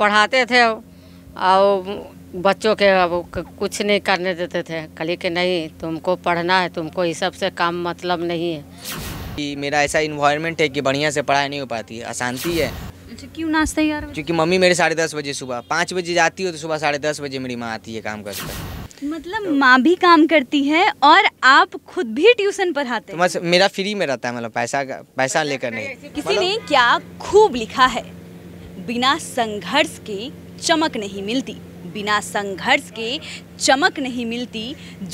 पढ़ाते थे और बच्चों के अब कुछ नहीं करने देते थे खाली के नहीं तुमको पढ़ना है तुमको इस सब से काम मतलब नहीं है कि मेरा ऐसा इन्वायरमेंट है कि बढ़िया से पढ़ाई नहीं हो पाती अशांति है अच्छा क्यों नाश्ता यार क्योंकि मम्मी मेरे साढ़े दस बजे सुबह पाँच बजे जाती हो तो सुबह साढ़े दस बजे मेरी माँ आती है काम कर मतलब तो, माँ भी काम करती है और आप खुद भी ट्यूशन पढ़ाते तो हैं तो मेरा फ्री में रहता है मतलब पैसा पैसा लेकर नहीं किसी ने क्या खूब लिखा है बिना संघर्ष के चमक नहीं मिलती बिना संघर्ष के चमक नहीं मिलती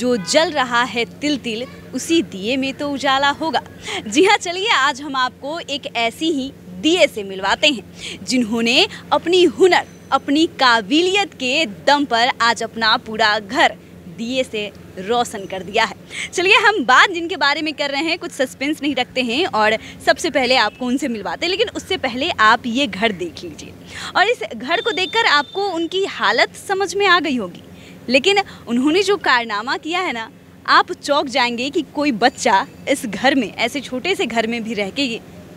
जो जल रहा है तिल तिल उसी दिए में तो उजाला होगा जी हाँ चलिए आज हम आपको एक ऐसी ही दिए से मिलवाते हैं जिन्होंने अपनी हुनर अपनी काबिलियत के दम पर आज अपना पूरा घर दिए से रोशन कर दिया है चलिए हम बात जिनके बारे में कर रहे हैं कुछ सस्पेंस नहीं रखते हैं और सबसे पहले आपको उनसे मिलवाते हैं लेकिन उससे पहले आप ये घर देख लीजिए और इस घर को देखकर आपको उनकी हालत समझ में आ गई होगी लेकिन उन्होंने जो कारनामा किया है ना आप चौक जाएंगे कि कोई बच्चा इस घर में ऐसे छोटे से घर में भी रह के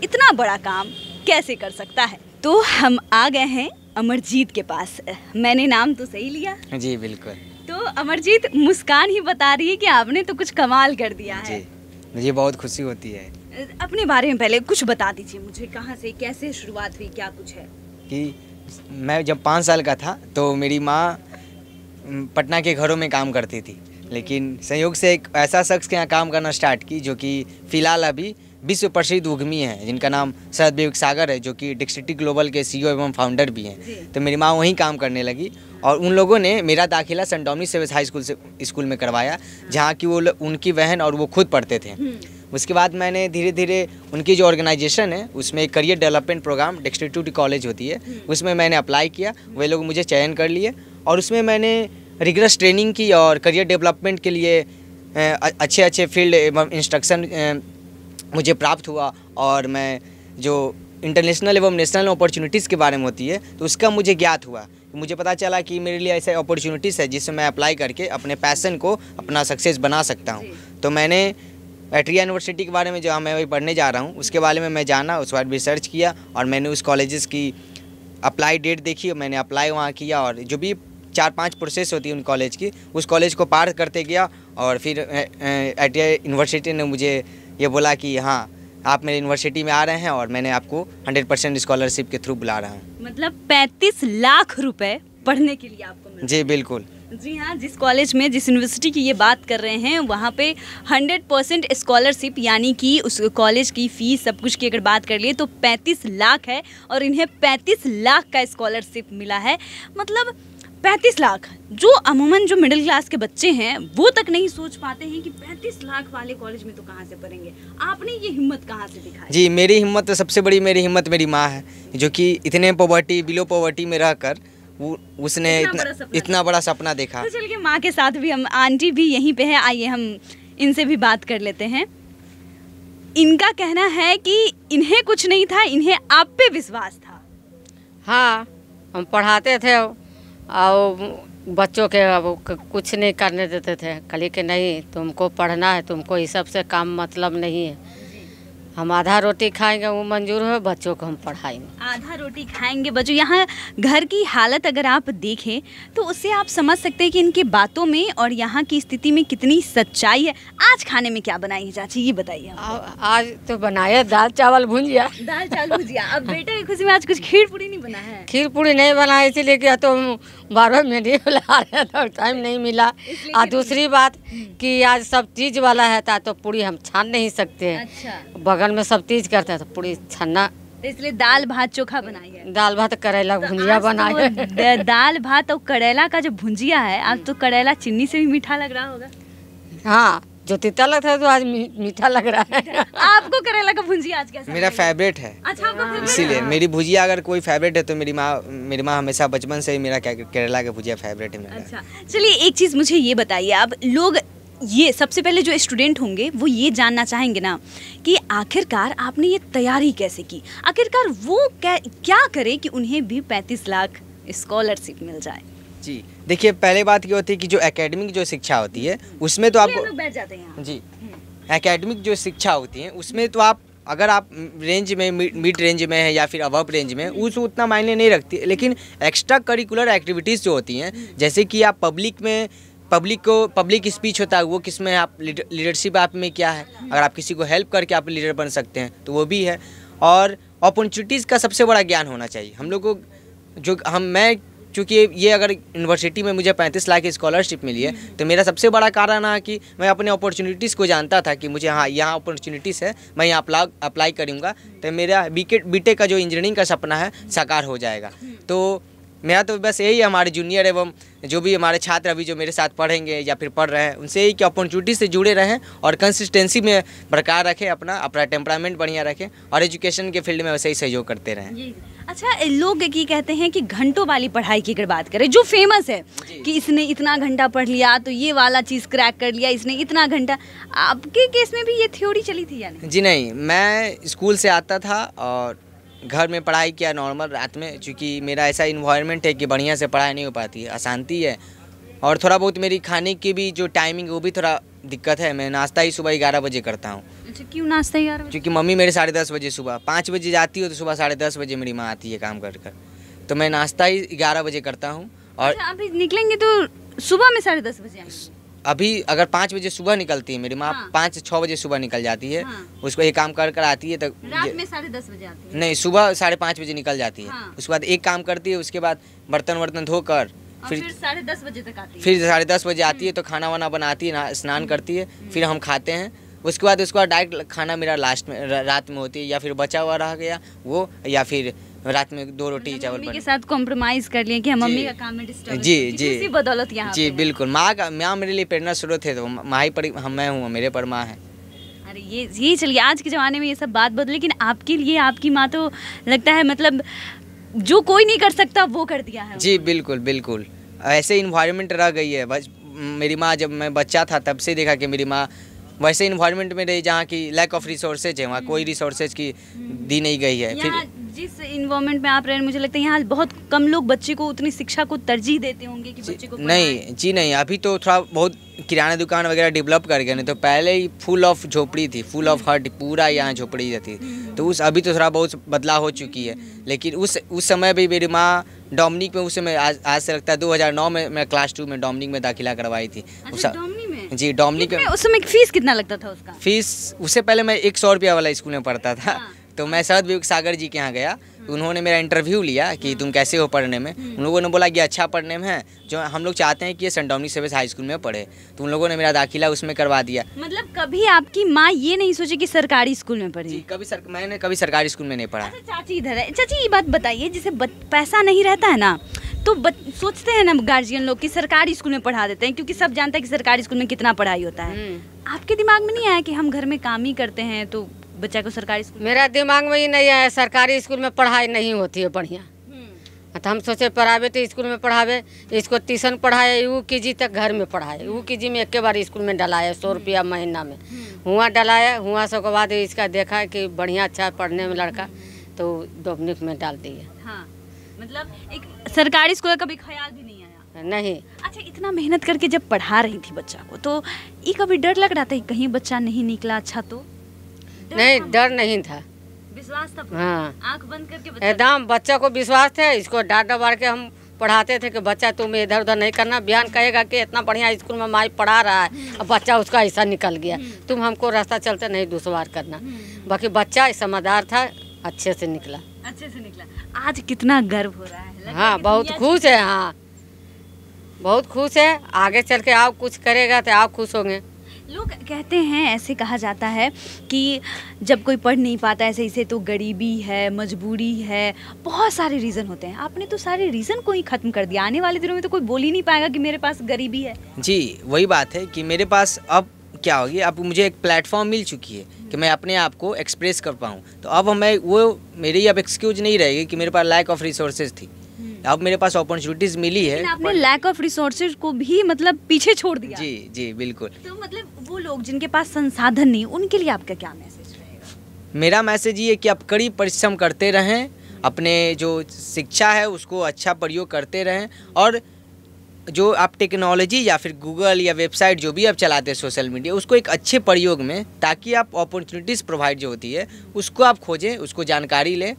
इतना बड़ा काम कैसे कर सकता है तो हम आ गए हैं अमरजीत के पास मैंने नाम तो सही लिया जी बिल्कुल तो अमरजीत मुस्कान ही बता रही है कि आपने तो कुछ कमाल कर दिया है मुझे बहुत खुशी होती है अपने बारे में पहले कुछ बता दीजिए मुझे कहाँ से कैसे शुरुआत हुई क्या कुछ है कि मैं जब पाँच साल का था तो मेरी माँ पटना के घरों में काम करती थी लेकिन संयोग से एक ऐसा शख्स के यहाँ काम करना स्टार्ट की जो कि फ़िलहाल अभी विश्व प्रसिद्ध उद्यमी हैं जिनका नाम शरद विवेक सागर है जो कि डिक्सिटी ग्लोबल के सीईओ e एवं फाउंडर भी हैं तो मेरी माँ वहीं काम करने लगी और उन लोगों ने मेरा दाखिला Saint Dominic Savio's High School से स्कूल में करवाया जहाँ की वो उनकी बहन और वो खुद पढ़ते थे हम्म। उसके बाद मैंने धीरे धीरे उनकी जो ऑर्गेनाइजेशन है उसमें एक career development programme Dexterity to College होती है हम्म। उसमें मैंने अप्लाई किया वे लोग मुझे चयन कर लिए और उसमें मैंने रिगरस ट्रेनिंग की और करियर डेवलपमेंट के लिए अच्छे अच्छे फील्ड एवं इंस्ट्रक्शन मुझे प्राप्त हुआ और मैं जो इंटरनेशनल एवं नेशनल अपॉर्चुनिटीज़ के बारे में होती है तो उसका मुझे ज्ञात हुआ तो मुझे पता चला कि मेरे लिए ऐसे अपॉर्चुनिटीज़ है जिससे मैं अप्लाई करके अपने पैसन को अपना सक्सेस बना सकता हूँ तो मैंने एट्रिया यूनिवर्सिटी के बारे में जो हाँ मैं वही पढ़ने जा रहा हूँ उसके बारे में मैं जाना उस बार रिसर्च किया और मैंने उस कॉलेज़ की अप्लाई डेट देखी और मैंने अप्लाई वहाँ किया और जो भी चार पांच प्रोसेस होती है उन कॉलेज की उस कॉलेज को पार करते गया और फिर एट्रिया यूनिवर्सिटी ने मुझे ये बोला कि हाँ आप मेरे यूनिवर्सिटी में आ रहे हैं और मैंने आपको 100 परसेंट स्कॉलरशिप के थ्रू बुला रहा हूँ मतलब 35 लाख रुपए पढ़ने के लिए आपको मिल जी बिल्कुल जी हाँ जिस कॉलेज में जिस यूनिवर्सिटी की ये बात कर रहे हैं वहाँ पे 100 परसेंट स्कॉलरशिप यानी कि उस कॉलेज की फ़ीस सब कुछ की अगर बात कर लिए तो 35 लाख है और इन्हें 35 लाख का स्कॉलरशिप मिला है मतलब पैंतीस लाख जो अमूमन जो मिडिल क्लास के बच्चे हैं वो तक नहीं सोच पाते हैं कि पैंतीस लाख वाले कॉलेज में तो कहाँ से पढ़ेंगे आपने ये हिम्मत कहाँ से दिखाई जी मेरी हिम्मत सबसे बड़ी मेरी हिम्मत मेरी माँ है जो कि इतने पॉवर्टी बिलो पॉवर्टी में रहकर वो उसने इतना, इतना बड़ा सपना, इतना बड़ा सपना देखा तो चलिए माँ के साथ भी हम आंटी भी यहीं पे है आइए हम इनसे भी बात कर लेते हैं इनका कहना है कि इन्हें कुछ नहीं था इन्हें आप पे विश्वास था हाँ हम पढ़ाते थे और बच्चों के अब कुछ नहीं करने देते थे कली के नहीं तुमको पढ़ना है तुमको इस सब से काम मतलब नहीं है हम आधा रोटी खाएंगे वो मंजूर हो बच्चों को हम पढ़ाएंगे आधा रोटी खाएंगे बच्चों यहाँ घर की हालत अगर आप देखें तो उससे आप समझ सकते हैं कि इनकी बातों में और यहाँ की स्थिति में कितनी सच्चाई है आज खाने में क्या बनाई है चाची ये बताइए आज तो बनाया दाल चावल भुंजिया दाल चावल भुंजिया अब बेटा की खुशी में आज कुछ खीर पूरी नहीं बना है खीर पूरी नहीं बना इसीलिए क्या तो बारह मीडिया वाला आ रहे तो टाइम नहीं मिला और दूसरी बात हम्म। कि आज सब चीज वाला है था तो पूरी हम छान नहीं सकते हैं अच्छा। बगल में सब चीज करते हैं तो पूरी छानना इसलिए दाल भात चोखा बनाई है दाल भात करेला तो भुंजिया तो बनाई है दाल भात और करेला का जो भुंजिया है आज तो हम्म। करेला चीनी से भी मीठा लग रहा होगा हाँ जो तीता लगता है तो आज मीठा लग रहा है आपको करेला का भुंजिया आज कैसा मेरा फेवरेट है अच्छा इसीलिए मेरी भुजिया अगर कोई फेवरेट है तो मेरी माँ मेरी माँ हमेशा बचपन से ही मेरा करेला का भुजिया फेवरेट है मेरा अच्छा चलिए एक चीज़ मुझे ये बताइए आप लोग ये सबसे पहले जो स्टूडेंट होंगे वो ये जानना चाहेंगे ना कि आखिरकार आपने ये तैयारी कैसे की आखिरकार वो क्या करे कि उन्हें भी पैंतीस लाख स्कॉलरशिप मिल जाए जी देखिए पहले बात ये होती है कि जो एकेडमिक जो शिक्षा होती है उसमें तो आपको बैठ जाते हैं जी एकेडमिक हम्म। जो शिक्षा होती है उसमें तो आप अगर आप रेंज में मिड रेंज में है या फिर अवअप रेंज में हम्म। उस उतना मायने नहीं रखती लेकिन एक्स्ट्रा करिकुलर एक्टिविटीज़ जो होती हैं जैसे कि आप पब्लिक में पब्लिक को पब्लिक स्पीच होता है वो किस में आप लीडरशिप आप में क्या है हम्म। अगर आप किसी को हेल्प करके आप लीडर बन सकते हैं तो वो भी है और अपॉर्चुनिटीज़ का सबसे बड़ा ज्ञान होना चाहिए हम लोग को जो हम मैं क्योंकि ये अगर यूनिवर्सिटी में मुझे पैंतीस लाख स्कॉलरशिप मिली है तो मेरा सबसे बड़ा कारण है कि मैं अपने अपॉर्चुनिटीज़ को जानता था कि मुझे हाँ यहाँ अपॉर्चुनिटीज़ है मैं यहाँ अप्लाई अप्लाई करूँगा तो मेरा बी का जो इंजीनियरिंग का सपना है साकार हो जाएगा तो मेरा तो बस यही हमारे जूनियर एवं जो भी हमारे छात्र अभी जो मेरे साथ पढ़ेंगे या फिर पढ़ रहे हैं उनसे यही कि अपॉर्चुनिटी से जुड़े रहें और कंसिस्टेंसी में बरकरार रखें अपना अपना टेम्परामेंट बढ़िया रखें और एजुकेशन के फील्ड में वैसे ही सहयोग करते रहें अच्छा लोग की कहते हैं कि घंटों वाली पढ़ाई की अगर बात करें जो फेमस है कि इसने इतना घंटा पढ़ लिया तो ये वाला चीज़ क्रैक कर लिया इसने इतना घंटा आपके केस में भी ये थ्योरी चली थी या नहीं जी नहीं मैं स्कूल से आता था और घर में पढ़ाई किया नॉर्मल रात में चूँकि मेरा ऐसा इन्वायरमेंट है कि बढ़िया से पढ़ाई नहीं हो पाती है अशांति है और थोड़ा बहुत मेरी खाने की भी जो टाइमिंग वो भी थोड़ा दिक्कत है मैं नाश्ता ही सुबह ग्यारह बजे करता हूँ अच्छा, क्यों नाश्ता ग्यारह क्योंकि मम्मी मेरे साढ़े दस बजे सुबह पाँच बजे जाती हो तो सुबह साढ़े दस बजे मेरी माँ आती है काम कर कर तो मैं नाश्ता ही ग्यारह बजे करता हूँ और अभी अच्छा, निकलेंगे तो सुबह में साढ़े दस बजे अभी अगर पाँच बजे सुबह निकलती है मेरी माँ हाँ। पाँच छः बजे सुबह निकल जाती है हाँ। उसको एक काम कर कर आती है तो रात में साढ़े दस बजे आती है नहीं सुबह साढ़े पाँच बजे निकल जाती है हाँ। उसके बाद एक काम करती है उसके बाद बर्तन वर्तन धोकर फिर, फिर साढ़े दस बजे तक आती है फिर साढ़े दस बजे आती है हम्म। तो खाना वाना बनाती है स्नान हम्म। करती है हम्म। फिर हम खाते हैं उसके बाद उसके बाद डायरेक्ट खाना मेरा लास्ट में रात में होती है या फिर बचा हुआ रह गया वो या फिर रात में दो रोटी चावल के साथ कॉम्प्रोमाइज कर लिए कि हम हाँ, मम्मी का काम में डिस्टर्ब जी जी बदौलत यहाँ जी बिल्कुल माँ का माँ मेरे लिए प्रेरणा स्रोत है तो माँ ही पर हम मैं हूँ मेरे पर माँ है ये ये चलिए आज के ज़माने में ये सब बात बदल लेकिन आपके लिए आपकी माँ तो लगता है मतलब जो कोई नहीं कर सकता वो कर दिया है जी बिल्कुल बिल्कुल ऐसे इन्वायरमेंट रह गई है बस मेरी माँ जब मैं बच्चा था तब से देखा कि मेरी माँ वैसे इन्वायरमेंट में रही जहाँ की लैक ऑफ रिसोर्सेज है वहाँ हम्म। कोई रिसोर्सेज की दी नहीं गई है फिर जिस इन्वायरमेंट में आप रहे मुझे लगता है यहाँ बहुत कम लोग बच्चे को उतनी शिक्षा को तरजीह देते होंगे कि बच्चे को नहीं जी नहीं अभी तो थोड़ा बहुत किराना दुकान वगैरह डेवलप कर गए नहीं तो पहले ही फुल ऑफ झोपड़ी थी फुल ऑफ हट पूरा यहाँ झोपड़ी रहती तो उस अभी तो थोड़ा बहुत बदलाव हो चुकी है लेकिन उस उस समय भी मेरी माँ डोमिनिक में उस समय आज आज से लगता है 2009 में मैं क्लास टू में डोमिनिक में दाखिला करवाई थी अच्छा, जी डोमिनिक में उस समय फीस कितना लगता था उसका फीस उससे पहले मैं एक सौ रुपया वाला स्कूल में पढ़ता था हाँ। तो मैं शरद विवेक सागर जी के यहाँ गया हम्म। उन्होंने मेरा इंटरव्यू लिया कि हम्म। तुम कैसे हो पढ़ने में हम्म। उन लोगों ने बोला कि अच्छा पढ़ने में है जो हम लोग चाहते हैं कि ये संडौनी सेवेस हाई स्कूल में पढ़े तो उन लोगों ने मेरा दाखिला उसमें करवा दिया मतलब कभी आपकी माँ ये नहीं सोची कि सरकारी स्कूल में पढ़े कभी सर, मैंने कभी सरकारी स्कूल में नहीं पढ़ा अच्छा, चाची इधर है चाची ये बात बताइए जिसे पैसा नहीं रहता है ना तो सोचते हैं ना गार्जियन लोग कि सरकारी स्कूल में पढ़ा देते हैं क्योंकि सब जानते हैं कि सरकारी स्कूल में कितना पढ़ाई होता है आपके दिमाग में नहीं आया कि हम घर में काम ही करते हैं तो बच्चा को सरकारी स्कूल मेरा दिमाग में ही नहीं है सरकारी स्कूल में पढ़ाई नहीं होती है बढ़िया हम्म। हाँ, तो हम सोचे प्राइवेट तो स्कूल में पढ़ावे इसको ट्यूशन पढ़ाए यू के जी तक घर में पढ़ाए यू के जी में एक बार स्कूल में डलाए सौ हम्म। रुपया महीना में हम्म। हुआ डलाया हुआ सौ के बाद इसका देखा कि बढ़िया अच्छा पढ़ने में लड़का तो डोबनिक में डाल दिए हाँ, मतलब एक सरकारी स्कूल का भी ख्याल भी नहीं आया नहीं अच्छा इतना मेहनत करके जब पढ़ा रही थी बच्चा को तो ये कभी डर लग रहा था कहीं बच्चा नहीं निकला अच्छा तो नहीं डर नहीं था विश्वास था हाँ आँख बंद करके एकदम बच्चा को विश्वास था इसको डांट डबार के हम पढ़ाते थे कि बच्चा तुम्हें इधर उधर नहीं करना बयान कहेगा कि इतना बढ़िया स्कूल में माई पढ़ा रहा है हम्म। अब बच्चा उसका ऐसा निकल गया हम्म। तुम हमको रास्ता चलते नहीं दुशवार करना हम्म। बाकी बच्चा समझदार था अच्छे से निकला अच्छे से निकला आज कितना गर्व हो रहा है हाँ बहुत खुश है हाँ बहुत खुश है आगे चल के आप कुछ करेगा तो आप खुश होंगे लोग कहते हैं ऐसे कहा जाता है कि जब कोई पढ़ नहीं पाता ऐसे इसे तो गरीबी है मजबूरी है बहुत सारे रीज़न होते हैं आपने तो सारे रीज़न को ही ख़त्म कर दिया आने वाले दिनों में तो कोई बोल ही नहीं पाएगा कि मेरे पास गरीबी है जी वही बात है कि मेरे पास अब क्या होगी अब मुझे एक प्लेटफॉर्म मिल चुकी है कि मैं अपने आप को एक्सप्रेस कर पाऊँ तो अब हमें वो मेरी अब एक्सक्यूज नहीं रहेगी कि मेरे पास लैक ऑफ रिसोर्सेज थी अब मेरे पास अपॉर्चुनिटीज मिली है आपने लैक ऑफ रिसोर्सेज को भी मतलब पीछे छोड़ दिया जी जी बिल्कुल तो मतलब वो लोग जिनके पास संसाधन नहीं उनके लिए आपका क्या मैसेज रहेगा मेरा मैसेज ये है कि आप कड़ी परिश्रम करते रहें अपने जो शिक्षा है उसको अच्छा प्रयोग करते रहें और जो आप टेक्नोलॉजी या फिर गूगल या वेबसाइट जो भी आप चलाते हैं सोशल मीडिया उसको एक अच्छे प्रयोग में ताकि आप अपॉर्चुनिटीज़ प्रोवाइड जो होती है उसको आप खोजें उसको जानकारी लें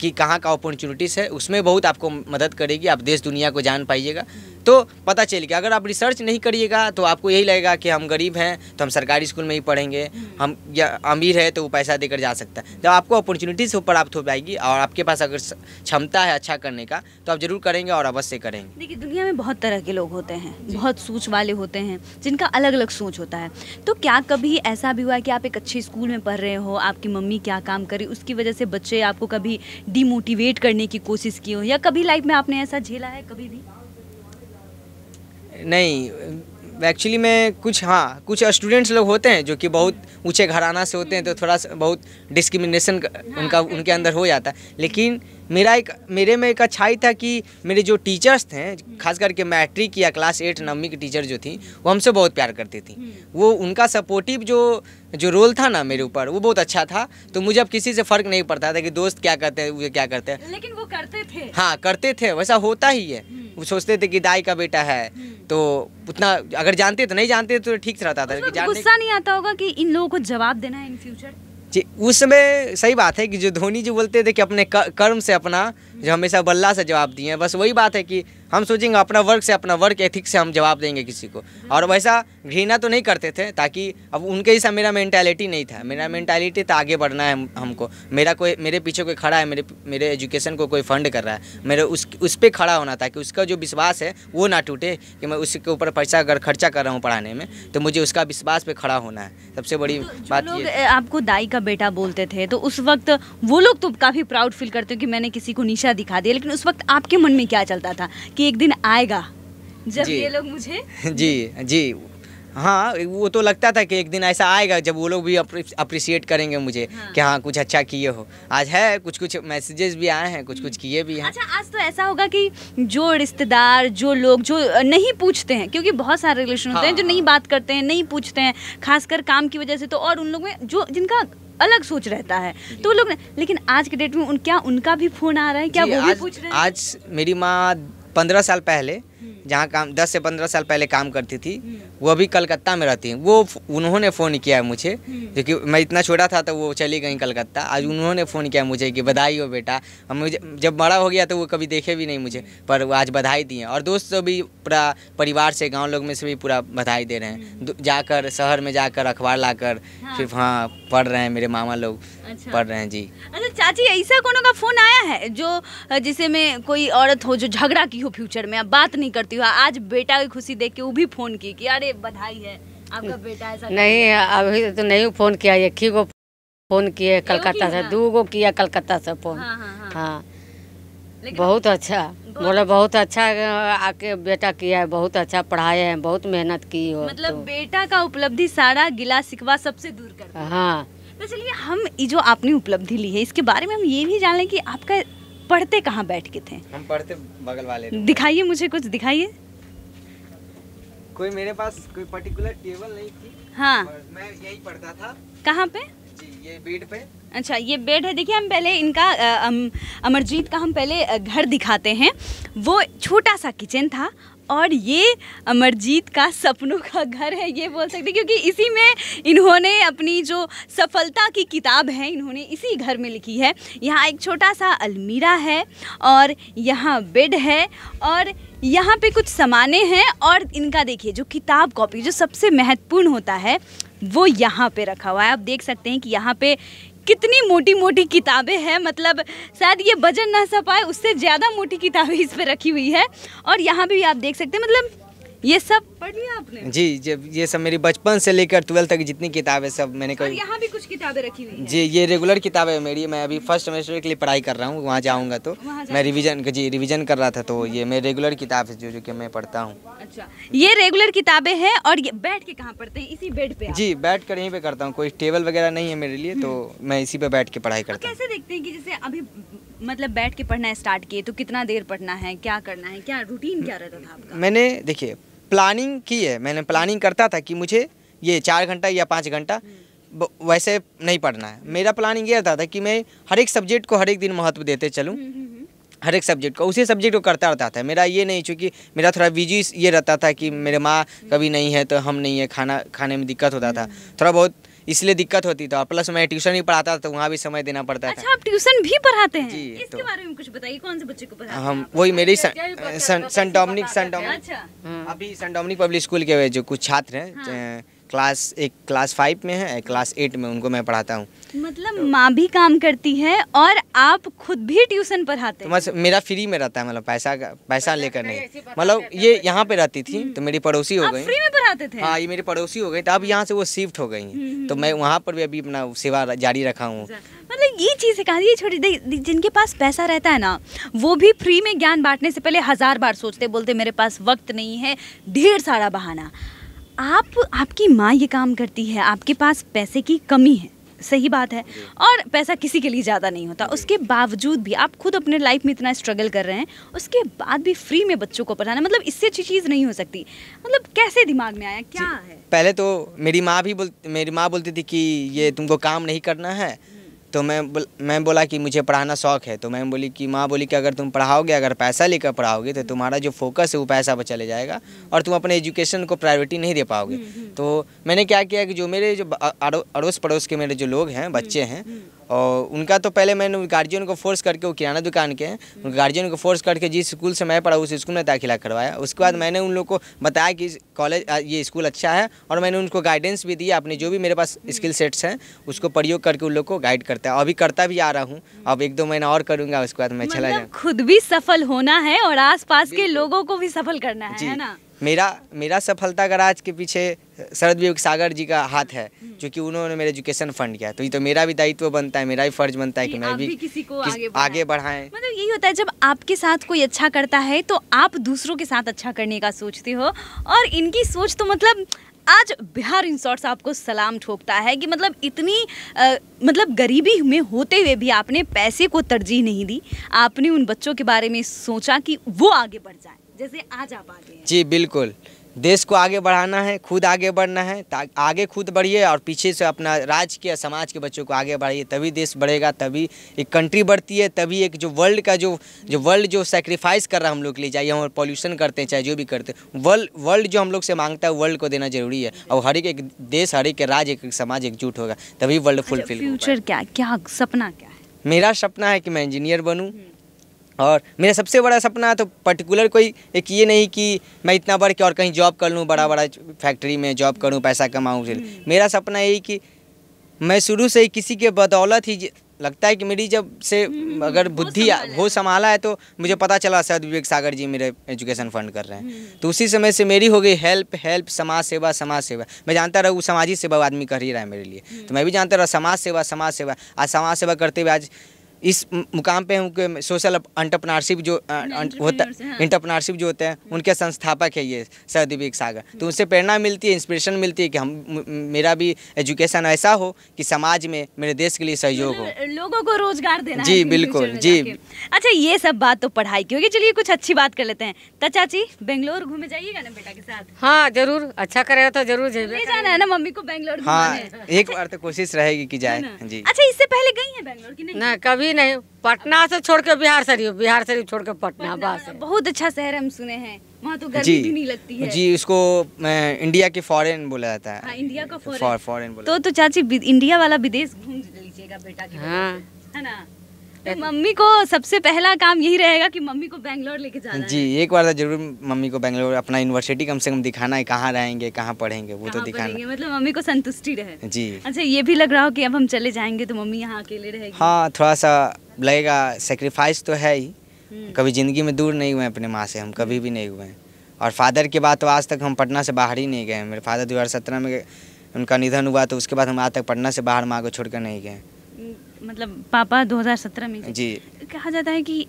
कि कहाँ का अपॉर्चुनिटीज़ है उसमें बहुत आपको मदद करेगी आप देश दुनिया को जान पाइएगा तो पता चल गया अगर आप रिसर्च नहीं करिएगा तो आपको यही लगेगा कि हम गरीब हैं तो हम सरकारी स्कूल में ही पढ़ेंगे हम्म। हम या अमीर है तो वो पैसा देकर जा सकता है जब आपको अपॉर्चुनिटीज प्राप्त हो पाएगी और आपके पास अगर क्षमता है अच्छा करने का तो आप जरूर करेंगे और अवश्य करेंगे देखिए दुनिया में बहुत तरह के लोग होते हैं बहुत सोच वाले होते हैं जिनका अलग अलग सोच होता है तो क्या कभी ऐसा भी हुआ कि आप एक अच्छे स्कूल में पढ़ रहे हो आपकी मम्मी क्या काम करी उसकी वजह से बच्चे आपको कभी डिमोटिवेट करने की कोशिश की हो या कभी लाइफ में आपने ऐसा झेला है कभी भी नहीं एक्चुअली मैं कुछ हाँ कुछ स्टूडेंट्स लोग होते हैं जो कि बहुत ऊंचे घराना से होते हैं तो थोड़ा सा बहुत डिस्क्रिमिनेशन हाँ। उनका उनके अंदर हो जाता है लेकिन मेरा एक मेरे में एक अच्छाई था कि मेरे जो टीचर्स थे खास करके मैट्रिक या क्लास एट नवमी की टीचर जो थी वो हमसे बहुत प्यार करती थी हम्म। वो उनका सपोर्टिव जो जो रोल था ना मेरे ऊपर वो बहुत अच्छा था तो मुझे अब किसी से फर्क नहीं पड़ता था कि दोस्त क्या करते हैं वो क्या करते हैं लेकिन वो करते थे हाँ करते थे वैसा होता ही है हम्म। वो सोचते थे कि दाई का बेटा है हम्म। तो उतना अगर जानते तो नहीं जानते तो ठीक रहता था गुस्सा नहीं आता होगा कि इन लोगों को जवाब देना है इन फ्यूचर जी उस समय सही बात है कि जो धोनी जी बोलते थे कि अपने कर्म से अपना जो हमेशा बल्ला से जवाब दिए हैं बस वही बात है कि हम सोचेंगे अपना वर्क से अपना वर्क एथिक से हम जवाब देंगे किसी को और वैसा घृणा तो नहीं करते थे ताकि अब उनके हिसाब मेरा मैंटेलिटी नहीं था मेरा मैंटेलिटी तो आगे बढ़ना है हमको मेरा कोई मेरे पीछे कोई खड़ा है मेरे मेरे एजुकेशन को कोई फंड कर रहा है मेरे उस उस पर खड़ा होना ताकि उसका जो विश्वास है वो ना टूटे कि मैं उसके ऊपर पैसा अगर खर्चा कर रहा हूँ पढ़ाने में तो मुझे उसका विश्वास पर खड़ा होना है सबसे बड़ी तो बात ये आपको दाई का बेटा बोलते थे तो उस वक्त वो लोग तो काफ़ी प्राउड फील करते हो कि मैंने किसी को नीचे पीछा दिखा दिया लेकिन उस वक्त आपके मन में क्या चलता था कि एक दिन आएगा जब ये लोग मुझे जी जी हाँ वो तो लगता था कि एक दिन ऐसा आएगा जब वो लोग भी अप्रिसिएट करेंगे मुझे हाँ। कि हाँ कुछ अच्छा किए हो आज है कुछ कुछ मैसेजेस भी आए हैं कुछ कुछ हम्म। किए भी हैं अच्छा आज तो ऐसा होगा कि जो रिश्तेदार जो लोग जो नहीं पूछते हैं क्योंकि बहुत सारे रिलेशन होते हाँ, हैं जो हाँ। नहीं बात करते हैं नहीं पूछते हैं खासकर काम की वजह से तो और उन लोग में जो जिनका अलग सोच रहता है तो लोग लेकिन आज के डेट में उन क्या उनका भी फ़ोन आ रहा है क्या वो भी पूछ रहे हैं आज मेरी माँ पंद्रह साल पहले हम्म। जहाँ काम दस से पंद्रह साल पहले काम करती थी हम्म। वो अभी कलकत्ता में रहती हैं वो उन्होंने फ़ोन किया है मुझे क्योंकि हम्म। मैं इतना छोटा था तो वो चली गई कलकत्ता आज उन्होंने फ़ोन किया मुझे कि बधाई हो बेटा हम मुझे जब बड़ा हो गया तो वो कभी देखे भी नहीं मुझे पर वो आज बधाई दी और दोस्त तो भी पूरा परिवार से गाँव लोग में से भी पूरा बधाई दे रहे हैं जाकर शहर में जाकर अखबार ला कर हाँ। फिर हाँ पढ़ रहे हैं मेरे मामा लोग अच्छा। पढ़ रहे हैं जी अच्छा चाची ऐसा कोनो का फ़ोन आया है जो जिसे में कोई औरत हो जो झगड़ा की हो फ्यूचर में अब बात नहीं नहीं करती हूँ आज बेटा की खुशी देख के वो भी फ़ोन की कि अरे बधाई है आपका बेटा ऐसा नहीं अभी तो नहीं फ़ोन किया एक ही को फ़ोन किए कलकत्ता से दो गो किया कलकत्ता से फ़ोन हाँ, हाँ, हाँ।, हाँ। बहुत अच्छा बोले बहुत अच्छा आके बेटा किया है बहुत अच्छा पढ़ाए हैं बहुत मेहनत की हो मतलब तो। बेटा का उपलब्धि सारा गिला सिकवा सबसे दूर कर हाँ तो चलिए हम जो आपने उपलब्धि ली है इसके बारे में हम ये भी जान लें कि आपका पढ़ते कहाँ बैठ के थे हम पढ़ते बगल वाले दिखाइए मुझे कुछ दिखाइए कोई मेरे पास कोई पर्टिकुलर टेबल नहीं थी हाँ मैं यही पढ़ता था कहाँ पे ये बेड पे अच्छा ये बेड है देखिए हम पहले इनका अमरजीत का हम पहले घर दिखाते हैं वो छोटा सा किचन था और ये अमरजीत का सपनों का घर है ये बोल सकते क्योंकि इसी में इन्होंने अपनी जो सफलता की किताब है इन्होंने इसी घर में लिखी है यहाँ एक छोटा सा अलमीरा है और यहाँ बेड है और यहाँ पे कुछ सामाने हैं और इनका देखिए जो किताब कॉपी जो सबसे महत्वपूर्ण होता है वो यहाँ पे रखा हुआ है आप देख सकते हैं कि यहाँ पे कितनी मोटी मोटी किताबें हैं मतलब शायद ये वजन ना सह पाए उससे ज़्यादा मोटी किताबें इस पर रखी हुई है और यहाँ भी आप देख सकते हैं मतलब ये सब पढ़ लिया आपने जी जब ये सब मेरी बचपन से लेकर ट्वेल्थ तक जितनी किताबें सब मैंने कर... यहाँ भी कुछ किताबें रखी हुई जी ये रेगुलर किताबें है मेरी मैं अभी फर्स्ट सेमेस्टर के लिए पढ़ाई कर रहा हूँ वहाँ जाऊँगा तो मैं रिविजन जी रिविजन कर रहा था तो ये मेरे रेगुलर किताब है जो जो कि मैं पढ़ता हूँ अच्छा ये रेगुलर किताबें हैं और ये बैठ के कहाँ पढ़ते हैं इसी बेड पे जी बैठ कर यहीं पे करता हूँ कोई टेबल वगैरह नहीं है मेरे लिए तो हम्म। मैं इसी पे बैठ के पढ़ाई करता हूँ कैसे देखते हैं कि जैसे अभी मतलब बैठ के पढ़ना स्टार्ट किए तो कितना देर पढ़ना है क्या करना है क्या रूटीन क्या रहता था आपका मैंने देखिए प्लानिंग की है मैंने प्लानिंग करता था कि मुझे ये चार घंटा या पाँच घंटा वैसे नहीं पढ़ना है मेरा प्लानिंग ये रहता था कि मैं हर एक सब्जेक्ट को हर एक दिन महत्व देते चलूँ हम्म, हम्म, हम्म। हर एक सब्जेक्ट को उसी सब्जेक्ट को करता रहता था मेरा ये नहीं चूँकि मेरा थोड़ा बिजी ये रहता था कि मेरे माँ कभी नहीं है तो हम नहीं है खाना खाने में दिक्कत होता था थोड़ा बहुत इसलिए दिक्कत होती था तो, प्लस मैं ट्यूशन भी पढ़ाता था तो वहाँ भी समय देना पड़ता अच्छा, था आप ट्यूशन भी पढ़ाते हैं जी इसके तो, बारे में कुछ बताइए कौन से बच्चे को पढ़ाते हम वही मेरी सन डोमिनिक सन डोमिनिक अच्छा। हम्म। अभी सन डोमिनिक पब्लिक स्कूल के जो कुछ छात्र हैं क्लास हाँ। एक क्लास फाइव में है क्लास एट में उनको मैं पढ़ाता हूँ मतलब तो, माँ भी काम करती है और आप खुद भी ट्यूशन पढ़ाते तो हैं तो मेरा फ्री में रहता है मतलब पैसा पैसा मतलब लेकर नहीं मतलब ये यहाँ पे रहती थी हम्म। तो मेरी पड़ोसी हो गई जाते थे हाँ ये मेरे पड़ोसी हो गए तो अब यहाँ से वो शिफ्ट हो गई हम्म, हम्म। तो मैं वहाँ पर भी अभी अपना सेवा जारी रखा हूँ अच्छा, मतलब ये चीज़ सिखा दी छोटी जिनके पास पैसा रहता है ना वो भी फ्री में ज्ञान बांटने से पहले हज़ार बार सोचते बोलते मेरे पास वक्त नहीं है ढेर सारा बहाना आप आपकी माँ ये काम करती है आपके पास पैसे की कमी है सही बात है और पैसा किसी के लिए ज़्यादा नहीं होता उसके बावजूद भी आप खुद अपने लाइफ में इतना स्ट्रगल कर रहे हैं उसके बाद भी फ्री में बच्चों को पढ़ाना मतलब इससे अच्छी चीज़ नहीं हो सकती मतलब कैसे दिमाग में आया क्या है पहले तो मेरी माँ भी बोल मेरी माँ बोलती थी कि ये तुमको काम नहीं करना है तो मैं बोल, मैं बोला कि मुझे पढ़ाना शौक़ है तो मैम बोली कि माँ बोली कि अगर तुम पढ़ाओगे अगर पैसा लेकर पढ़ाओगे तो तुम्हारा जो फोकस है वो पैसा पर चले जाएगा और तुम अपने एजुकेशन को प्रायोरिटी नहीं दे पाओगे हम्म, हम्म। तो मैंने क्या किया कि जो मेरे जो अड़ोस पड़ोस के मेरे जो लोग हैं हम्म, बच्चे हैं और उनका तो पहले मैंने गार्जियन को फोर्स करके वो किराना दुकान के हैं उनके गार्जियन को फोर्स करके जिस स्कूल से मैं पढ़ा उस स्कूल में दाखिला करवाया उसके बाद मैंने उन लोग को बताया कि कॉलेज ये स्कूल अच्छा है और मैंने उनको गाइडेंस भी दिया अपने जो भी मेरे पास स्किल सेट्स हैं उसको प्रयोग करके उन लोग को गाइड करता है अभी करता भी आ रहा हूँ अब एक दो महीना और करूँगा उसके बाद मैं चला मतलब जाऊँ खुद भी सफल होना है और आस के लोगों को भी सफल करना है ना मेरा मेरा सफलता का राज के पीछे शरद विवेक सागर जी का हाथ है क्योंकि हम्म। उन्होंने मेरा एजुकेशन फंड किया तो ये तो मेरा भी दायित्व बनता है मेरा भी फर्ज बनता है कि मैं भी, भी किसी को किस, आगे, बढ़ाएं मतलब यही होता है जब आपके साथ कोई अच्छा करता है तो आप दूसरों के साथ अच्छा करने का सोचते हो और इनकी सोच तो मतलब आज बिहार इंसॉर्ट्स आपको सलाम ठोकता है कि मतलब इतनी आ, मतलब गरीबी में होते हुए भी आपने पैसे को तरजीह नहीं दी आपने उन बच्चों के बारे में सोचा कि वो आगे बढ़ जाए जैसे आज आप आगे हैं जी बिल्कुल देश को आगे बढ़ाना है खुद आगे बढ़ना है आगे खुद बढ़िए और पीछे से अपना राज्य के समाज के बच्चों को आगे बढ़ाइए तभी देश बढ़ेगा तभी एक कंट्री बढ़ती है तभी एक जो वर्ल्ड का जो जो वर्ल्ड जो सेक्रीफाइस कर रहा है हम लोग के लिए चाहिए हम पॉल्यूशन करते हैं चाहे जो भी करते हैं वर्ल्ड वर्ल्ड जो हम लोग से मांगता है वर्ल्ड को देना जरूरी है और हर एक देश हर एक राज्य एक समाज एकजुट होगा तभी वर्ल्ड फुलफिल फ्यूचर क्या क्या सपना क्या है मेरा सपना है कि मैं इंजीनियर बनूँ हम्म। और मेरा सबसे बड़ा सपना तो पर्टिकुलर कोई एक ये नहीं कि मैं इतना बढ़ के और कहीं जॉब कर लूँ बड़ा बड़ा फैक्ट्री में जॉब करूँ पैसा कमाऊँ फिर हम्म। मेरा सपना यही कि मैं शुरू से ही किसी के बदौलत ही लगता है कि मेरी जब से हम्म, अगर बुद्धि हो संभाला है तो मुझे पता चला शायद विवेक सागर जी मेरे एजुकेशन फंड कर रहे हैं हम्म। तो उसी समय से मेरी हो गई हेल्प हेल्प समाज सेवा समाज सेवा मैं जानता रहा वो सामाजिक सेवा आदमी कर ही रहा है मेरे लिए तो मैं भी जानता रहा समाज सेवा समाज सेवा आज समाज सेवा करते हुए आज इस मुकाम पे उनके सोशल एंटरप्रनरशिप जो होता है इंटरप्रनरशिप जो होते हैं उनके संस्थापक है ये सरदीप सागर तो उनसे प्रेरणा मिलती है इंस्पिरेशन मिलती है कि हम मेरा भी एजुकेशन ऐसा हो कि समाज में मेरे देश के लिए सहयोग हो लोगों को रोजगार देना जी बिल्कुल जी अच्छा ये सब बात तो पढ़ाई की होगी चलिए कुछ अच्छी बात कर लेते हैं चाची बेंगलोर घूमे जाइएगा ना बेटा के साथ हाँ जरूर अच्छा करे तो जरूर जाना है ना मम्मी को बेंगलोर हाँ एक बार तो कोशिश रहेगी की जाए जी अच्छा इससे पहले गई है बेंगलोर की नहीं कभी नहीं पटना से छोड़ के बिहार शरीफ बिहार शरीफ छोड़ के पटना बस बहुत अच्छा शहर हम सुने हैं वहाँ तो गर्मी भी नहीं लगती है जी उसको इंडिया के फॉरेन बोला जाता है हाँ, इंडिया का फॉरेन तो, तो तो चाची इंडिया वाला विदेश घूम लीजिएगा बेटा हाँ है ना तो मम्मी को सबसे पहला काम यही रहेगा कि मम्मी को बैंगलोर लेके जाना जी एक बार तो जरूर मम्मी को बैंगलोर अपना यूनिवर्सिटी कम से कम दिखाना है कहाँ रहेंगे कहाँ पढ़ेंगे वो तो दिखाना मतलब मम्मी को संतुष्टि रहे जी अच्छा ये भी लग रहा हो कि अब हम चले जाएंगे तो मम्मी यहाँ अकेले रहेगी हाँ थोड़ा सा लगेगा सेक्रीफाइस तो है ही हम्म। कभी ज़िंदगी में दूर नहीं हुए अपने माँ से हम कभी भी नहीं हुए और फादर के बाद तो आज तक हम पटना से बाहर ही नहीं गए मेरे फादर दो में उनका निधन हुआ तो उसके बाद हम आज तक पटना से बाहर माँ को छोड़कर नहीं गए मतलब पापा 2017 में जी कहा जाता है कि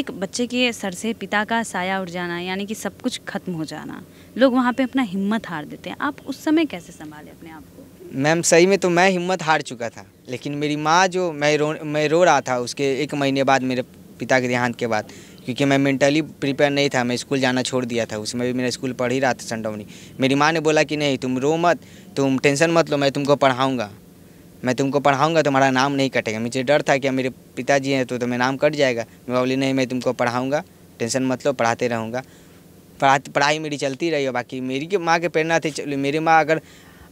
एक बच्चे के सर से पिता का साया उड़ जाना यानी कि सब कुछ खत्म हो जाना लोग वहाँ पे अपना हिम्मत हार देते हैं आप उस समय कैसे संभाले अपने आप को मैम सही में तो मैं हिम्मत हार चुका था लेकिन मेरी माँ जो मैं रो मैं रो रहा था उसके एक महीने बाद मेरे पिता के देहांत के बाद क्योंकि मैं मेंटली प्रिपेयर नहीं था मैं स्कूल जाना छोड़ दिया था उसमें भी मेरा स्कूल पढ़ ही रहा था संडोनी मेरी माँ ने बोला कि नहीं तुम रो मत तुम टेंशन मत लो मैं तुमको पढ़ाऊँगा मैं तुमको पढ़ाऊँगा तुम्हारा नाम नहीं कटेगा मुझे डर था कि मेरे पिताजी हैं तो तुम्हें नाम कट जाएगा मैं बोली नहीं मैं तुमको पढ़ाऊंगा टेंशन मत लो पढ़ाते रहूँगा पढ़ा पढ़ाई मेरी चलती रही और बाकी मेरी माँ के प्रेरणा थी चलो मेरी माँ अगर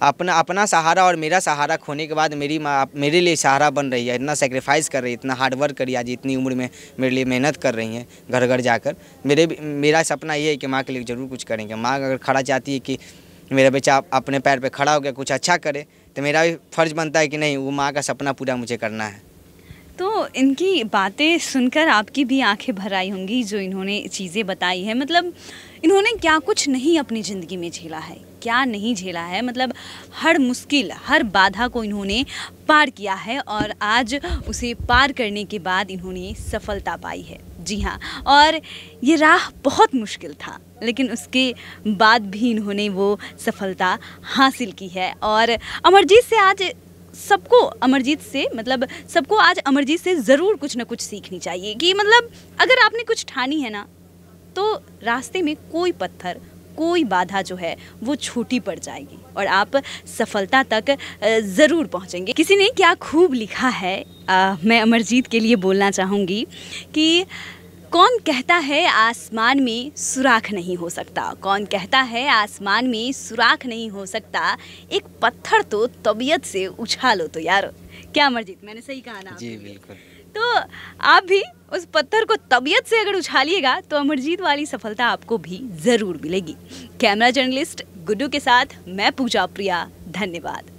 अपना अपना सहारा और मेरा सहारा खोने के बाद मेरी माँ मेरे लिए सहारा बन रही है इतना सेक्रीफाइस कर रही है इतना हार्डवर्क करी आज इतनी उम्र में मेरे लिए मेहनत कर रही हैं घर घर जाकर मेरे मेरा सपना ये है कि माँ के लिए ज़रूर कुछ करेंगे माँ अगर खड़ा चाहती है कि मेरा बच्चा अपने पैर पर खड़ा हो गया कुछ अच्छा करे तो मेरा भी फर्ज बनता है कि नहीं वो माँ का सपना पूरा मुझे करना है तो इनकी बातें सुनकर आपकी भी आंखें भर आई होंगी जो इन्होंने चीज़ें बताई हैं मतलब इन्होंने क्या कुछ नहीं अपनी ज़िंदगी में झेला है क्या नहीं झेला है मतलब हर मुश्किल हर बाधा को इन्होंने पार किया है और आज उसे पार करने के बाद इन्होंने सफलता पाई है जी हाँ और ये राह बहुत मुश्किल था लेकिन उसके बाद भी इन्होंने वो सफलता हासिल की है और अमरजीत से आज सबको अमरजीत से मतलब सबको आज अमरजीत से ज़रूर कुछ ना कुछ सीखनी चाहिए कि मतलब अगर आपने कुछ ठानी है ना तो रास्ते में कोई पत्थर कोई बाधा जो है वो छोटी पड़ जाएगी और आप सफलता तक ज़रूर पहुंचेंगे किसी ने क्या खूब लिखा है आ, मैं अमरजीत के लिए बोलना चाहूँगी कि कौन कहता है आसमान में सुराख नहीं हो सकता कौन कहता है आसमान में सुराख नहीं हो सकता एक पत्थर तो तबीयत से उछालो तो यार क्या अमरजीत मैंने सही कहा ना जी बिल्कुल तो आप भी उस पत्थर को तबीयत से अगर उछालिएगा तो अमरजीत वाली सफलता आपको भी ज़रूर मिलेगी कैमरा जर्नलिस्ट गुड्डू के साथ मैं पूजा प्रिया धन्यवाद